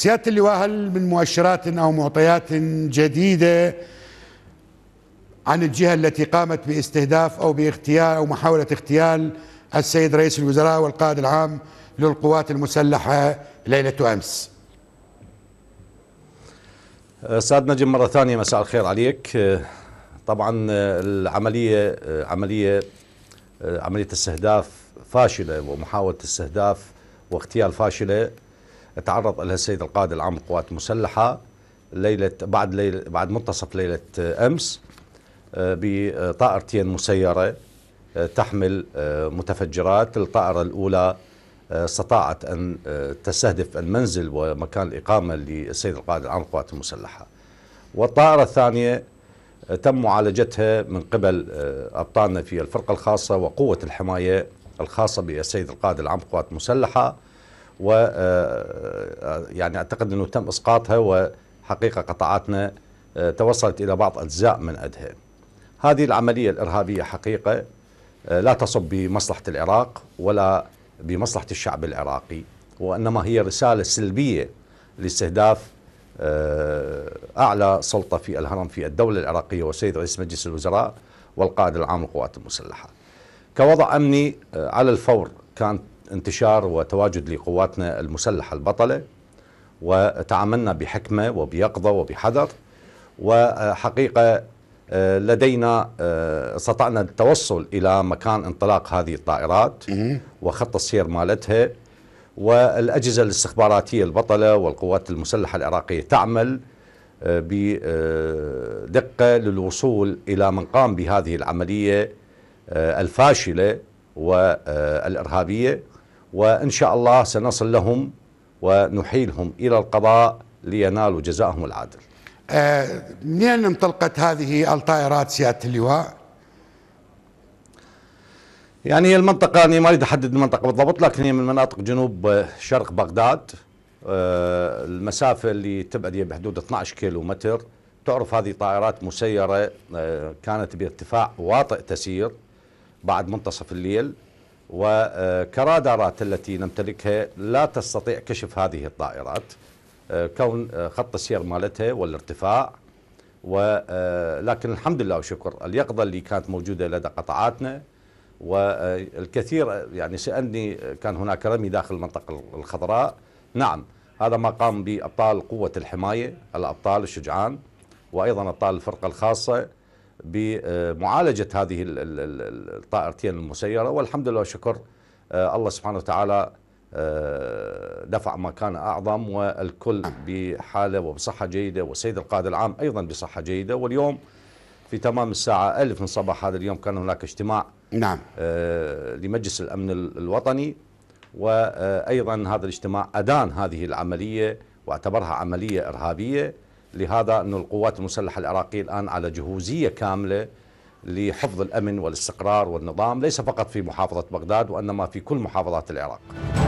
سيادة اللواء هل من مؤشرات أو معطيات جديدة عن الجهة التي قامت باستهداف أو باغتيال أو محاولة اغتيال السيد رئيس الوزراء والقائد العام للقوات المسلحة ليلة أمس سعد نجم مرة ثانية مساء الخير عليك طبعا العملية عملية عملية استهداف فاشلة ومحاولة استهداف واغتيال فاشلة تعرض لها السيد القائد العام القوات المسلحة ليلة بعد ليلة بعد منتصف ليلة أمس آه، بطائرتين مسيرة آه، تحمل آه، متفجرات الطائرة الأولى استطاعت أن تستهدف المنزل ومكان الإقامة للسيد القائد العام القوات المسلحة والطائرة الثانية تم معالجتها من قبل أبطالنا في الفرقة الخاصة وقوة الحماية الخاصة بالسيد القائد العام القوات المسلحة و آه، آه، يعني اعتقد انه تم اسقاطها وحقيقه قطاعاتنا آه، توصلت الى بعض اجزاء من ادها. هذه العمليه الارهابيه حقيقه لا تصب بمصلحه العراق ولا بمصلحه الشعب العراقي وانما هي رساله سلبيه لاستهداف اعلى سلطه في الهرم في الدوله العراقيه والسيد رئيس مجلس الوزراء والقائد العام للقوات المسلحه. كوضع امني على الفور كانت انتشار وتواجد لقواتنا المسلحة البطلة وتعاملنا بحكمة وبيقظة وبحذر وحقيقة آه، لدينا آه، استطعنا التوصل إلى مكان انطلاق هذه الطائرات وخط السير مالتها والأجهزة الاستخباراتية البطلة والقوات المسلحة العراقية تعمل آه، بدقة للوصول إلى من قام بهذه العملية الفاشلة والإرهابية وإن شاء الله سنصل لهم ونحيلهم إلى القضاء لينالوا جزاءهم العادل آه، منين انطلقت هذه الطائرات سيادة اللواء؟ يعني هي المنطقة أنا ما أريد أحدد المنطقة بالضبط لكن هي من مناطق جنوب شرق بغداد آه، المسافة اللي تبعد هي بحدود 12 كيلو متر تعرف هذه طائرات مسيرة آه، كانت بارتفاع واطئ تسير بعد منتصف الليل وكرادارات التي نمتلكها لا تستطيع كشف هذه الطائرات آه، كون آه، خط السير مالتها والارتفاع ولكن آه، الحمد لله وشكر اليقظه اللي كانت موجوده لدى قطاعاتنا والكثير يعني سالني كان هناك رمي داخل المنطقه الخضراء نعم هذا ما قام به ابطال قوه الحمايه الابطال الشجعان وايضا ابطال الفرقه الخاصه بمعالجة هذه الطائرتين المسيرة والحمد لله والشكر آه، الله سبحانه وتعالى آه، دفع ما كان أعظم والكل بحالة وبصحة جيدة والسيد القائد العام أيضا بصحة جيدة واليوم في تمام الساعة ألف من صباح هذا اليوم كان هناك اجتماع نعم آه، لمجلس الأمن الوطني وأيضا هذا الاجتماع أدان هذه العملية واعتبرها عملية إرهابية لهذا أن القوات المسلحة العراقية الآن على جهوزية كاملة لحفظ الأمن والاستقرار والنظام ليس فقط في محافظة بغداد وإنما في كل محافظات العراق